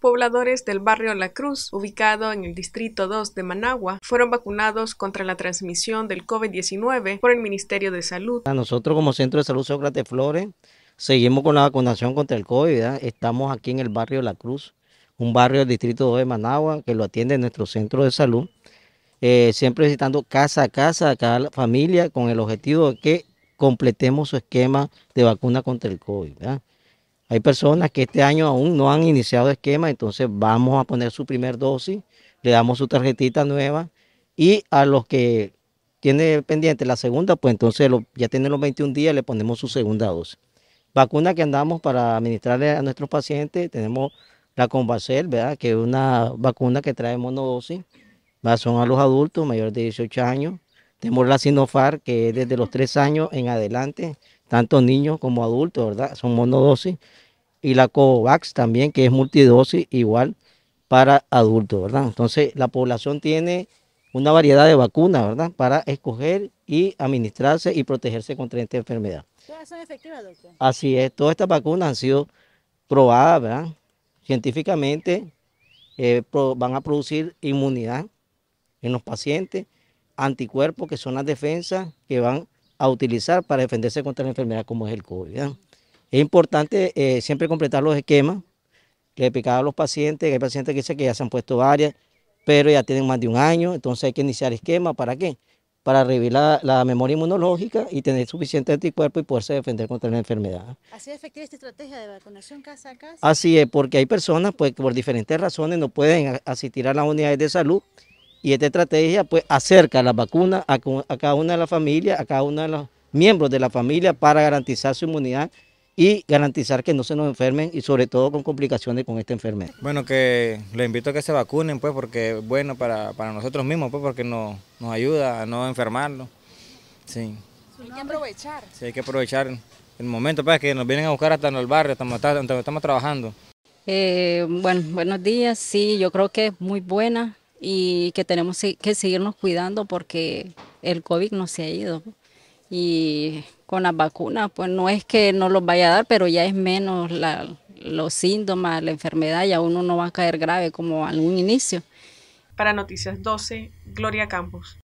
pobladores del barrio La Cruz, ubicado en el Distrito 2 de Managua, fueron vacunados contra la transmisión del COVID-19 por el Ministerio de Salud. A nosotros como Centro de Salud Sócrates Flores seguimos con la vacunación contra el COVID. Estamos aquí en el barrio La Cruz, un barrio del Distrito 2 de Managua que lo atiende nuestro Centro de Salud. Eh, siempre visitando casa a casa a cada familia con el objetivo de que completemos su esquema de vacuna contra el COVID. Hay personas que este año aún no han iniciado esquema, entonces vamos a poner su primer dosis, le damos su tarjetita nueva y a los que tiene pendiente la segunda, pues entonces ya tienen los 21 días, le ponemos su segunda dosis. Vacuna que andamos para administrarle a nuestros pacientes, tenemos la Convacel, ¿verdad? que es una vacuna que trae monodosis, son a los adultos mayores de 18 años. Tenemos la Sinofar, que es desde los 3 años en adelante, tanto niños como adultos, ¿verdad? Son monodosis. Y la COVAX también, que es multidosis, igual para adultos, ¿verdad? Entonces, la población tiene una variedad de vacunas, ¿verdad? Para escoger y administrarse y protegerse contra esta enfermedad. ¿Todas son efectivas, doctor? Así es, todas estas vacunas han sido probadas, ¿verdad? Científicamente eh, van a producir inmunidad en los pacientes, anticuerpos, que son las defensas que van a utilizar para defenderse contra la enfermedad como es el COVID. Es importante eh, siempre completar los esquemas. que explicaba a los pacientes, hay pacientes que dicen que ya se han puesto varias, pero ya tienen más de un año, entonces hay que iniciar esquemas. ¿Para qué? Para revivir la, memoria inmunológica y tener suficiente anticuerpo y poderse defender contra la enfermedad. ¿Así es efectiva esta estrategia de vacunación casa a casa? Así es, porque hay personas pues, que por diferentes razones no pueden asistir a las unidades de salud y esta estrategia pues acerca la vacuna a, cada una de las familias, a cada uno de los miembros de la familia para garantizar su inmunidad y garantizar que no se nos enfermen y sobre todo con complicaciones con esta enfermedad. Bueno, que les invito a que se vacunen, pues, porque es bueno para, para nosotros mismos, pues, porque nos, nos ayuda a no enfermarnos. Sí. Hay que aprovechar. Sí, hay que aprovechar el momento, pues, que nos vienen a buscar hasta en el barrio, hasta donde estamos trabajando. Eh, bueno, buenos días. Sí, yo creo que es muy buena y que tenemos que seguirnos cuidando porque el COVID no se ha ido. Y con las vacunas, pues no es que no los vaya a dar, pero ya es menos la, los síntomas, la enfermedad, ya uno no va a caer grave como algún inicio. Para Noticias 12, Gloria Campos.